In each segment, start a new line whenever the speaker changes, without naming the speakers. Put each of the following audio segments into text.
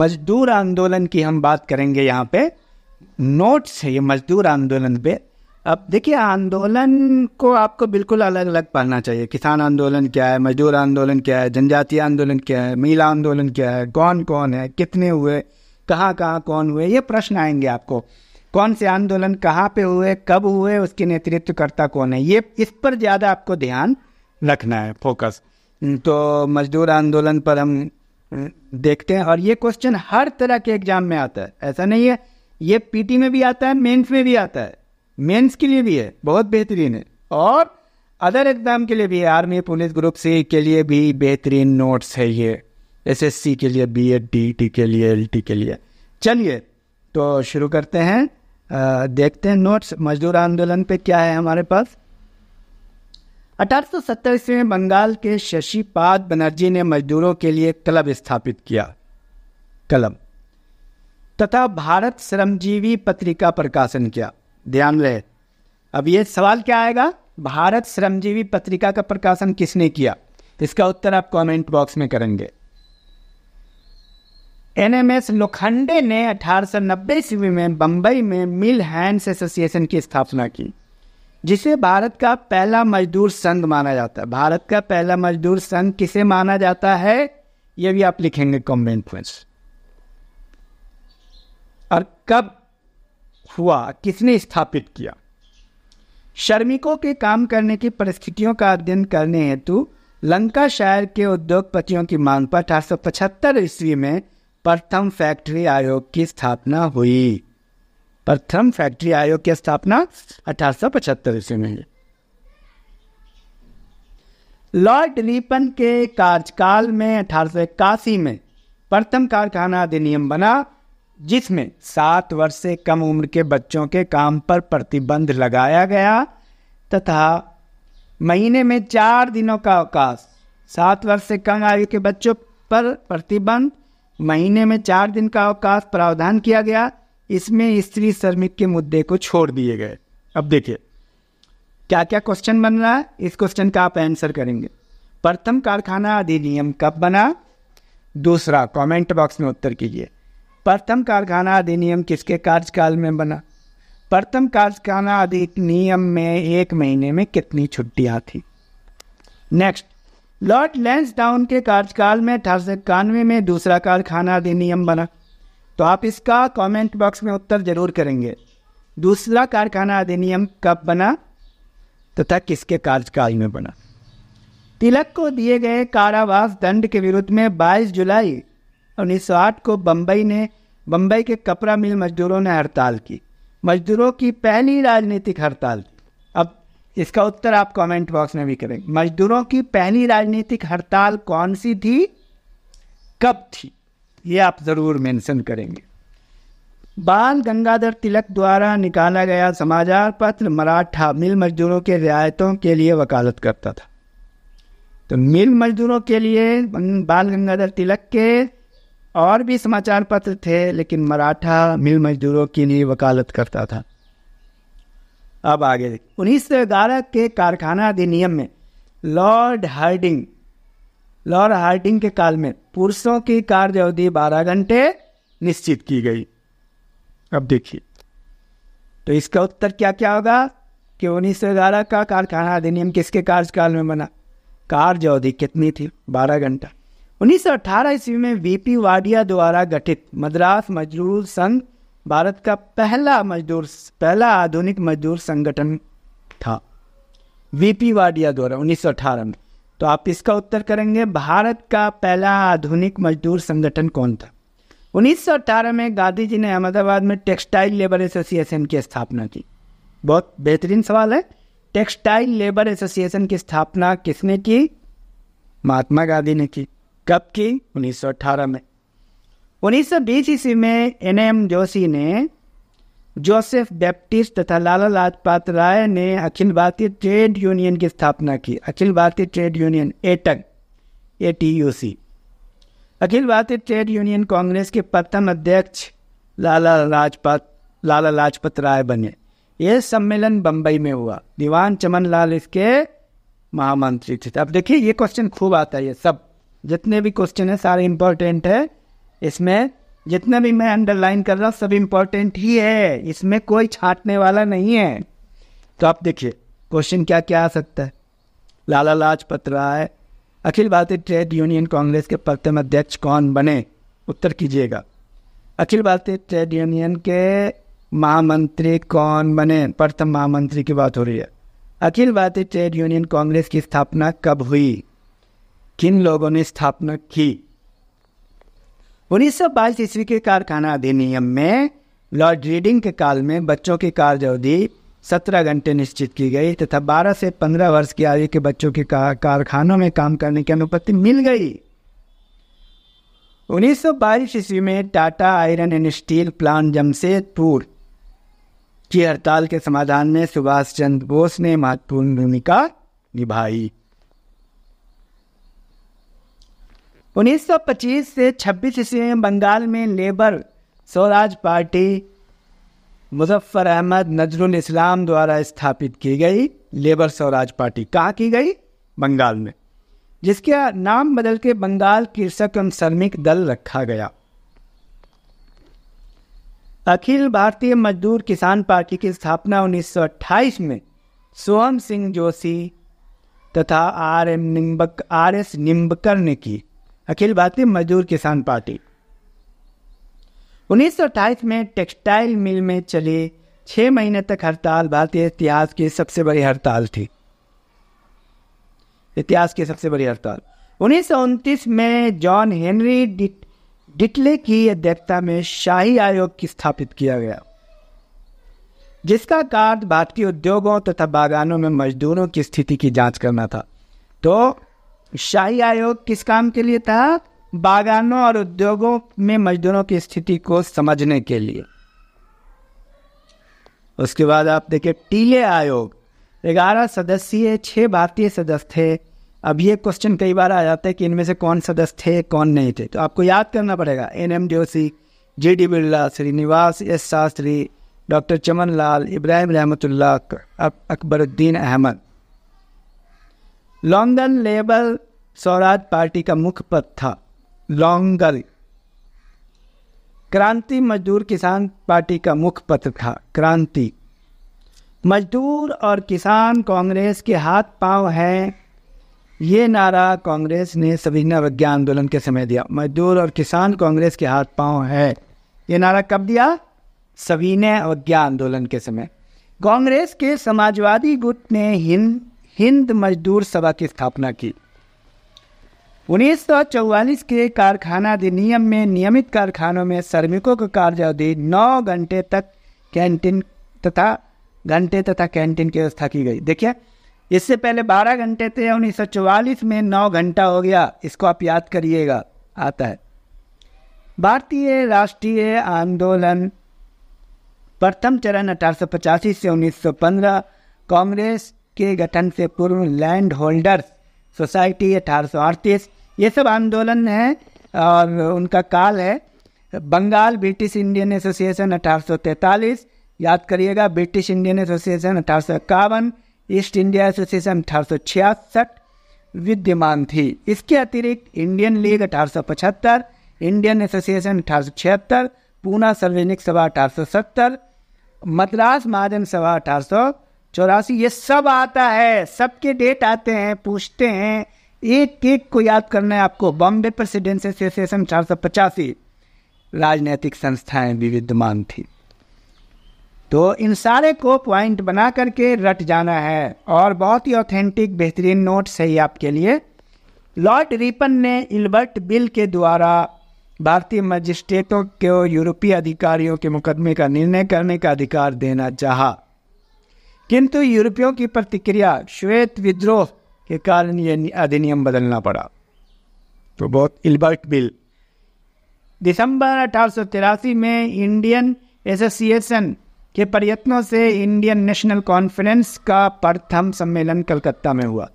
मजदूर आंदोलन की हम बात करेंगे यहाँ पे नोट्स है ये मजदूर आंदोलन पे अब देखिए आंदोलन को आपको बिल्कुल अलग अलग पढ़ना चाहिए किसान आंदोलन क्या है मजदूर आंदोलन क्या है जनजातीय आंदोलन क्या है महिला आंदोलन क्या है कौन कौन है कितने हुए कहाँ कहाँ कौन हुए ये प्रश्न आएंगे आपको कौन से आंदोलन कहाँ पे हुए कब हुए उसके नेतृत्वकर्ता कौन है ये इस पर ज़्यादा आपको ध्यान रखना है फोकस तो मजदूर आंदोलन पर हम देखते हैं और ये क्वेश्चन हर तरह के एग्जाम में आता है ऐसा नहीं है ये पीटी में भी आता है मेंस में भी आता है मेंस के लिए भी है बहुत बेहतरीन है और अदर एग्जाम के लिए भी है आर्मी पुलिस ग्रुप सी के लिए भी बेहतरीन नोट्स है ये एसएससी के लिए बी एड डी टी के लिए एल टी के लिए चलिए तो शुरू करते हैं आ, देखते हैं नोट्स मजदूर आंदोलन पे क्या है हमारे पास अठारह ईस्वी में बंगाल के शशिपाद बनर्जी ने मजदूरों के लिए क्लब स्थापित किया कलम तथा भारत श्रमजीवी पत्रिका प्रकाशन किया ध्यान रहे अब ये सवाल क्या आएगा भारत श्रमजीवी पत्रिका का प्रकाशन किसने किया इसका उत्तर आप कमेंट बॉक्स में करेंगे एन एम एस लोखंडे ने 1890 ईस्वी में बंबई में मिल हैंड्स एसोसिएशन की स्थापना की जिसे भारत का पहला मजदूर संघ माना जाता है भारत का पहला मजदूर संघ किसे माना जाता है यह भी आप लिखेंगे कॉमेंट में और कब हुआ किसने स्थापित किया श्रमिकों के काम करने की परिस्थितियों का अध्ययन करने हेतु लंका शहर के उद्योगपतियों की मांग पर अठारह ईस्वी में प्रथम फैक्ट्री आयोग की स्थापना हुई प्रथम फैक्ट्री आयोग की स्थापना अठारह सौ पचहत्तर ईस्वी में लॉर्ड रिपन के कार्यकाल में अठारह सौ इक्यासी में प्रथम कारखाना अधिनियम बना जिसमें सात वर्ष से कम उम्र के बच्चों के काम पर प्रतिबंध लगाया गया तथा महीने में चार दिनों का अवकाश सात वर्ष से कम आयु के बच्चों पर प्रतिबंध महीने में चार दिन का अवकाश प्रावधान किया गया इसमें स्त्री श्रमिक के मुद्दे को छोड़ दिए गए अब देखिए क्या क्या क्वेश्चन बन रहा है इस क्वेश्चन का आप आंसर करेंगे प्रथम कारखाना अधिनियम कब बना दूसरा कमेंट बॉक्स में उत्तर कीजिए प्रथम कारखाना अधिनियम किसके कार्यकाल में बना प्रथम कारखाना अधिनियम में एक महीने में कितनी छुट्टियां थी नेक्स्ट लॉर्ड लेंसडाउन के कार्यकाल में अठारह सौ इक्यानवे में दूसरा कारखाना अधिनियम बना तो आप इसका कमेंट बॉक्स में उत्तर जरूर करेंगे दूसरा कारखाना अधिनियम कब बना तथा तो किसके कार्यकाल में बना तिलक को दिए गए कारावास दंड के विरुद्ध में 22 जुलाई 1908 को बम्बई ने बम्बई के कपड़ा मिल मजदूरों ने हड़ताल की मजदूरों की पहली राजनीतिक हड़ताल अब इसका उत्तर आप कमेंट बॉक्स में भी करेंगे मजदूरों की पहली राजनीतिक हड़ताल कौन सी थी कब थी ये आप ज़रूर मेंशन करेंगे बाल गंगाधर तिलक द्वारा निकाला गया समाचार पत्र मराठा मिल मजदूरों के रियायतों के लिए वकालत करता था तो मिल मजदूरों के लिए बाल गंगाधर तिलक के और भी समाचार पत्र थे लेकिन मराठा मिल मजदूरों के लिए वकालत करता था अब आगे उन्नीस सौ ग्यारह के कारखाना अधिनियम में लॉर्ड हार्डिंग लॉर्ड हार्टिंग के काल में पुरुषों की कार्य अवधि बारह घंटे निश्चित की गई अब देखिए तो इसका उत्तर क्या क्या होगा कि उन्नीस सौ ग्यारह का कारखाना अधिनियम किसके कार्यकाल में बना कार्य अवधि कितनी थी बारह घंटा उन्नीस सौ अठारह ईस्वी में वीपी वाडिया द्वारा गठित मद्रास मजदूर संघ भारत का पहला मजदूर पहला आधुनिक मजदूर संगठन था वीपी वाडिया द्वारा उन्नीस सौ अठारह में तो आप इसका उत्तर करेंगे भारत का पहला आधुनिक मजदूर संगठन कौन था 1918 में गांधी जी ने अहमदाबाद में टेक्सटाइल लेबर एसोसिएशन की स्थापना की बहुत बेहतरीन सवाल है टेक्सटाइल लेबर एसोसिएशन की स्थापना किसने की महात्मा गांधी ने की कब की 1918 में 1920 ईस्वी में एन एम जोशी ने जोसेफ बैप्टिस्ट तथा लाला लाजपत राय ने अखिल भारतीय ट्रेड यूनियन की स्थापना की Akhil Bharatiya trade union AITUC A T U C Akhil Bharatiya trade union Congress के प्रथम अध्यक्ष लाला लाजपत लाला लाजपत राय बने यह सम्मेलन बम्बई में हुआ दीवान चमन लाल इसके महामंत्री थे अब देखिए ये क्वेश्चन खूब आता है ये सब जितने भी क्वेश्चन है सारे इम्पोर्टेंट है इसमें जितना भी मैं अंडरलाइन कर रहा हूँ सब इम्पोर्टेंट ही है इसमें कोई छाटने वाला नहीं है तो आप देखिए क्वेश्चन क्या क्या आ सकता है लाला लाजपत राय अखिल भारतीय ट्रेड यूनियन कांग्रेस के प्रथम अध्यक्ष कौन बने उत्तर कीजिएगा अखिल भारतीय ट्रेड यूनियन के महामंत्री कौन बने प्रथम महामंत्री की बात हो रही है अखिल भारतीय ट्रेड यूनियन कांग्रेस की स्थापना कब हुई किन लोगों ने स्थापना की उन्नीस सौ बाईस ईस्वी के कारखाना अधिनियम में लॉर्ड रीडिंग के काल में बच्चों की कार्य अवधि सत्रह घंटे निश्चित की गई तथा बारह से पंद्रह वर्ष की आयु के बच्चों के कारखानों में काम करने की अनुपत्ति मिल गई 1922 ईस्वी में Tata iron and steel plant Jamshedpur की हड़ताल के समाधान में सुभाष चंद्र बोस ने महत्वपूर्ण भूमिका निभाई 1925 से 26 ईस्वी में बंगाल में लेबर स्वराज पार्टी मुजफ्फर अहमद नजरुल इस्लाम द्वारा स्थापित की गई लेबर स्वराज पार्टी कहाँ की गई बंगाल में जिसका नाम बदल के बंगाल कृषक एवं श्रमिक दल रखा गया अखिल भारतीय मजदूर किसान पार्टी की स्थापना 1928 में सोहम सिंह जोशी तथा R M Nimbak R S Nimbkar ने की अखिल भारतीय मजदूर किसान पार्टी उन्नीस में टेक्सटाइल मिल में चली छह महीने तक हड़ताल भारतीय इतिहास की सबसे बड़ी हड़ताल थी इतिहास की सबसे बड़ी हड़ताल उन्नीस में जॉन हेनरी डिटले की अध्यक्षता में शाही आयोग की स्थापित किया गया जिसका कार्य भारतीय उद्योगों तथा बागानों में मजदूरों की स्थिति की जांच करना था तो शाही आयोग किस काम के लिए था बागानों और उद्योगों में मजदूरों की स्थिति को समझने के लिए उसके बाद आप देखिए टीले आयोग ग्यारह सदस्यीय छह भारतीय सदस्य थे अब ये क्वेश्चन कई बार आ जाता है कि इनमें से कौन सदस्य थे कौन नहीं थे तो आपको याद करना पड़ेगा N M Joshi J D Birla Srinivas S Shastri doctor Chaman Lal Ibrahim Rahimtoola Akbaruddin Ahmed London labour Swaraj party का मुख्य पद था लॉन्गल क्रांति मजदूर किसान पार्टी का मुख्य मुखपत्र था क्रांति मजदूर और किसान कांग्रेस के हाथ पांव हैं ये नारा कांग्रेस ने सविना विज्ञान आंदोलन के समय दिया मजदूर और किसान कांग्रेस के हाथ पांव है ये नारा कब दिया सविनय अवज्ञा आंदोलन के समय कांग्रेस के समाजवादी गुट ने हिंद हिंद मजदूर सभा की स्थापना की उन्नीस सौ चौवालीस के कारखाना अधिनियम में नियमित कारखानों में श्रमिकों को अवधि नौ घंटे तक कैंटीन तथा घंटे तथा कैंटीन की व्यवस्था की गई देखिए इससे पहले बारह घंटे थे उन्नीस सौ चौवालीस में नौ घंटा हो गया इसको आप याद करिएगा आता है भारतीय राष्ट्रीय आंदोलन प्रथम चरण अठारह सौ पचासी से उन्नीस सौ पंद्रह कांग्रेस के गठन से पूर्व लैंड होल्डर्स सोसाइटी अठारह सौ अड़तीस ये सब आंदोलन है और उनका काल है बंगाल ब्रिटिश इंडियन एसोसिएशन अठारह याद करिएगा ब्रिटिश इंडियन एसोसिएशन अठारह ईस्ट इंडिया एसोसिएशन अठारह विद्यमान थी इसके अतिरिक्त इंडियन लीग अठारह इंडियन एसोसिएशन अठारह पूना सार्वजनिक सभा अठारह मद्रास महाजन सभा अठारह चौरासी ये सब आता है सबके डेट आते हैं पूछते हैं एक एक को याद करना है आपको बॉम्बे प्रेसिडेंस एसोसिएशन चार सौ पचासी राजनीतिक संस्थाएं विविधमान थी तो इन सारे को पॉइंट बना करके रट जाना है और बहुत ही ऑथेंटिक बेहतरीन नोट है आपके लिए लॉर्ड रिपन ने इल्बर्ट बिल के द्वारा भारतीय मजिस्ट्रेटों को यूरोपीय अधिकारियों के मुकदमे का निर्णय करने का अधिकार देना चाहा किंतु यूरोपियों की प्रतिक्रिया श्वेत विद्रोह के कारण ये अधिनियम बदलना पड़ा तो बहुत इल्बर्ट बिल दिसंबर अठारह में इंडियन एसोसिएशन के प्रयत्नों से इंडियन नेशनल कॉन्फ्रेंस का प्रथम सम्मेलन कलकत्ता में हुआ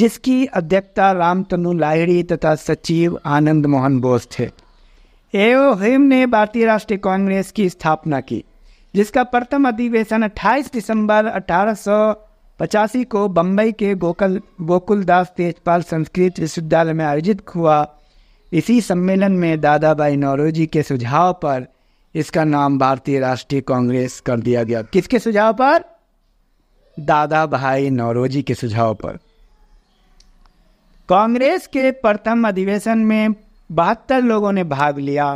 जिसकी अध्यक्षता रामतनु लाहिड़ी तथा सचिव आनंद मोहन बोस थे एओ हिम ने भारतीय राष्ट्रीय कांग्रेस की स्थापना की जिसका प्रथम अधिवेशन 28 दिसंबर अठारह पचासी को बम्बई के गोकुल गोकुलदास तेजपाल संस्कृत विश्वविद्यालय में आयोजित हुआ इसी सम्मेलन में भाई नौरोजी के सुझाव पर इसका नाम भारतीय राष्ट्रीय कांग्रेस कर दिया गया किसके सुझाव पर दादा भाई नौरोजी के सुझाव पर कांग्रेस के प्रथम अधिवेशन में बहत्तर लोगों ने भाग लिया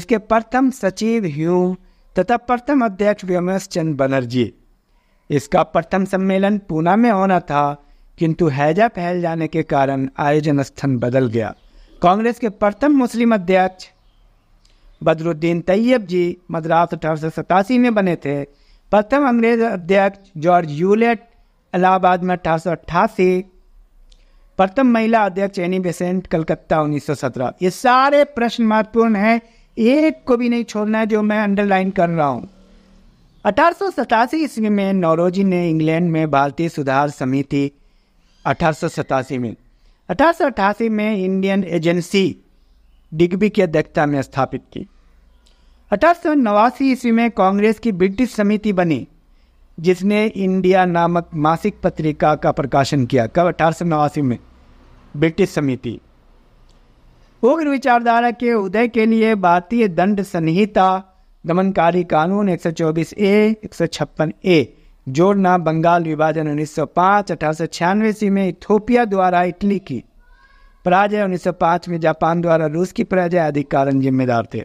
इसके प्रथम सचिव ह्यू तथा प्रथम अध्यक्ष व्योमेश चंद बनर्जी इसका प्रथम सम्मेलन पूना में होना था किंतु हैजा फैल जाने के कारण आयोजन स्थल बदल गया कांग्रेस के प्रथम मुस्लिम अध्यक्ष बदरुद्दीन तैयब जी मद्रास अठारह में बने थे प्रथम अंग्रेज अध्यक्ष जॉर्ज यूलेट इलाहाबाद में अठारह प्रथम महिला अध्यक्ष एनी बेसेंट कलकत्ता 1917 ये सारे प्रश्न महत्वपूर्ण हैं एक को भी नहीं छोड़ना है जो मैं अंडरलाइन कर रहा हूँ अठारह ईस्वी में नौरोजी ने इंग्लैंड में भारतीय सुधार समिति अठारह में अठारह में इंडियन एजेंसी डिग्बी की अध्यक्षता में स्थापित की अठारह ईस्वी में कांग्रेस की ब्रिटिश समिति बनी जिसने इंडिया नामक मासिक पत्रिका का प्रकाशन किया कब अठारह में ब्रिटिश समिति उग्र विचारधारा के उदय के लिए भारतीय दंड संहिता दमनकारी कानून 124 ए 156 ए जोड़ना बंगाल विभाजन 1905 अठारह सौ में इथोपिया द्वारा इटली की पराजय 1905 में जापान द्वारा रूस की पराजय आदि कारण जिम्मेदार थे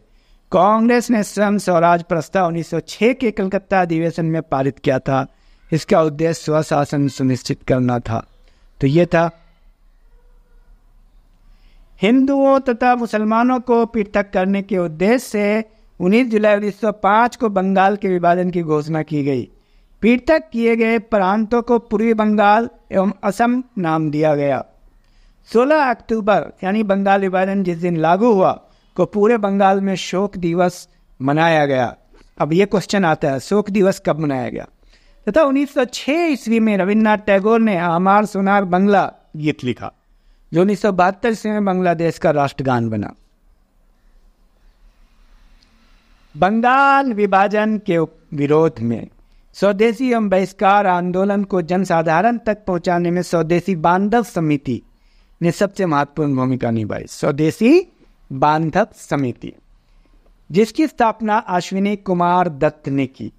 कांग्रेस ने श्रम स्वराज प्रस्ताव 1906 के कलकत्ता अधिवेशन में पारित किया था इसका उद्देश्य स्वशासन सुनिश्चित करना था तो ये था हिंदुओं तथा मुसलमानों को पृथक करने के उद्देश्य से उन्नीस जुलाई 1905 को बंगाल के विभाजन की घोषणा की गई पृथक किए गए प्रांतों को पूर्वी बंगाल एवं असम नाम दिया गया 16 अक्टूबर यानी बंगाल विभाजन जिस दिन लागू हुआ को पूरे बंगाल में शोक दिवस मनाया गया अब ये क्वेश्चन आता है शोक दिवस कब मनाया गया तथा उन्नीस 1906 ईस्वी में रविन्द्रनाथ टैगोर ने हमार सोनार बंगला गीत लिखा जो उन्नीस सौ बहत्तर ईस्वी में बांग्लादेश का राष्ट्रगान बना बंगाल विभाजन के विरोध में स्वदेशी एवं बहिष्कार आंदोलन को जनसाधारण तक पहुंचाने में स्वदेशी बांधव समिति ने सबसे महत्वपूर्ण भूमिका निभाई स्वदेशी बांधव समिति जिसकी स्थापना अश्विनी कुमार दत्त ने की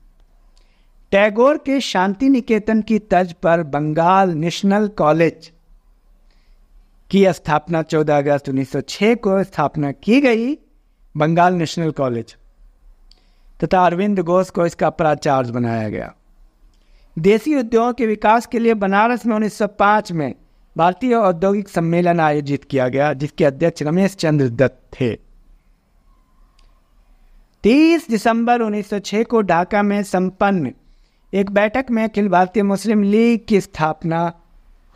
टैगोर के शांति निकेतन की तर्ज पर बंगाल नेशनल कॉलेज की स्थापना 14 अगस्त 1906 को स्थापना की गई बंगाल नेशनल कॉलेज तो तथा अरविंद घोष को इसका प्राचार्य बनाया गया देसी उद्योगों के विकास के लिए बनारस में 1905 में भारतीय औद्योगिक सम्मेलन आयोजित किया गया जिसके अध्यक्ष रमेश चंद्र दत्त थे 30 दिसंबर 1906 को ढाका में संपन्न एक बैठक में अखिल भारतीय मुस्लिम लीग की स्थापना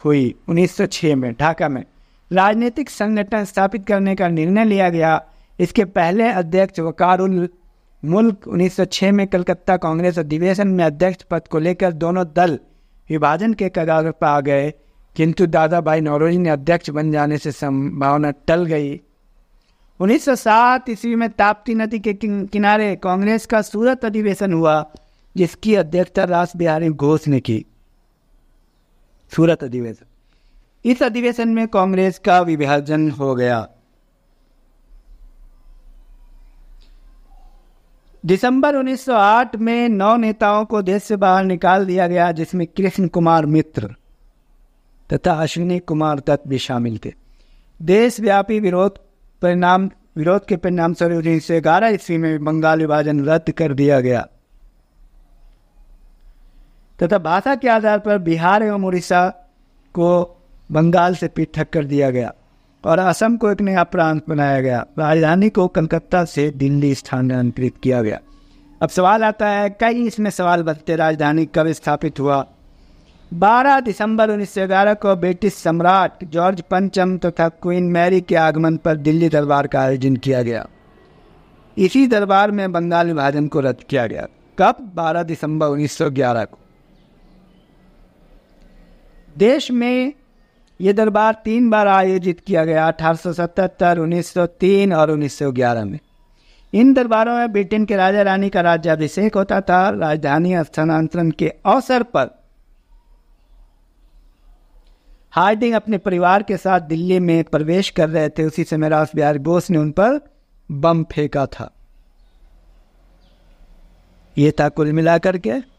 हुई 1906 में ढाका में राजनीतिक संगठन स्थापित करने का निर्णय लिया गया इसके पहले अध्यक्ष वकारुल मुल्क 1906 में कलकत्ता कांग्रेस अधिवेशन में अध्यक्ष पद को लेकर दोनों दल विभाजन के कगार पर आ गए किंतु दादा भाई नौरोजी ने अध्यक्ष बन जाने से संभावना टल गई 1907 ईस्वी में ताप्ती नदी के किनारे कांग्रेस का सूरत अधिवेशन हुआ जिसकी अध्यक्षता रास बिहारी घोष ने की सूरत अधिवेशन इस अधिवेशन में कांग्रेस का विभाजन हो गया दिसंबर 1908 में नौ नेताओं को देश से बाहर निकाल दिया गया जिसमें कृष्ण कुमार मित्र तथा अश्विनी कुमार दत्त भी शामिल थे देशव्यापी विरोध परिणाम विरोध के परिणाम स्वरूप उन्नीस सौ ग्यारह ईस्वी में बंगाल विभाजन रद्द कर दिया गया तथा भाषा के आधार पर बिहार एवं उड़ीसा को बंगाल से पृथक कर दिया गया और असम को एक नया प्रांत बनाया गया राजधानी को कलकत्ता से दिल्ली स्थानांतरित किया गया अब सवाल आता है कई इसमें सवाल बनते राजधानी कब स्थापित हुआ 12 दिसंबर 1911 को ब्रिटिश सम्राट जॉर्ज पंचम तथा तो क्वीन मैरी के आगमन पर दिल्ली दरबार का आयोजन किया गया इसी दरबार में बंगाल विभाजन को रद्द किया गया कब 12 दिसंबर 1911 को देश में ये दरबार तीन बार आयोजित किया गया अठारह सौ और 1911 में इन दरबारों में ब्रिटेन के राजा रानी का राज्याभिषेक होता था राजधानी स्थानांतरण के अवसर पर हार्डिंग अपने परिवार के साथ दिल्ली में प्रवेश कर रहे थे उसी समय रास बिहारी बोस ने उन पर बम फेंका था ये था कुल मिलाकर के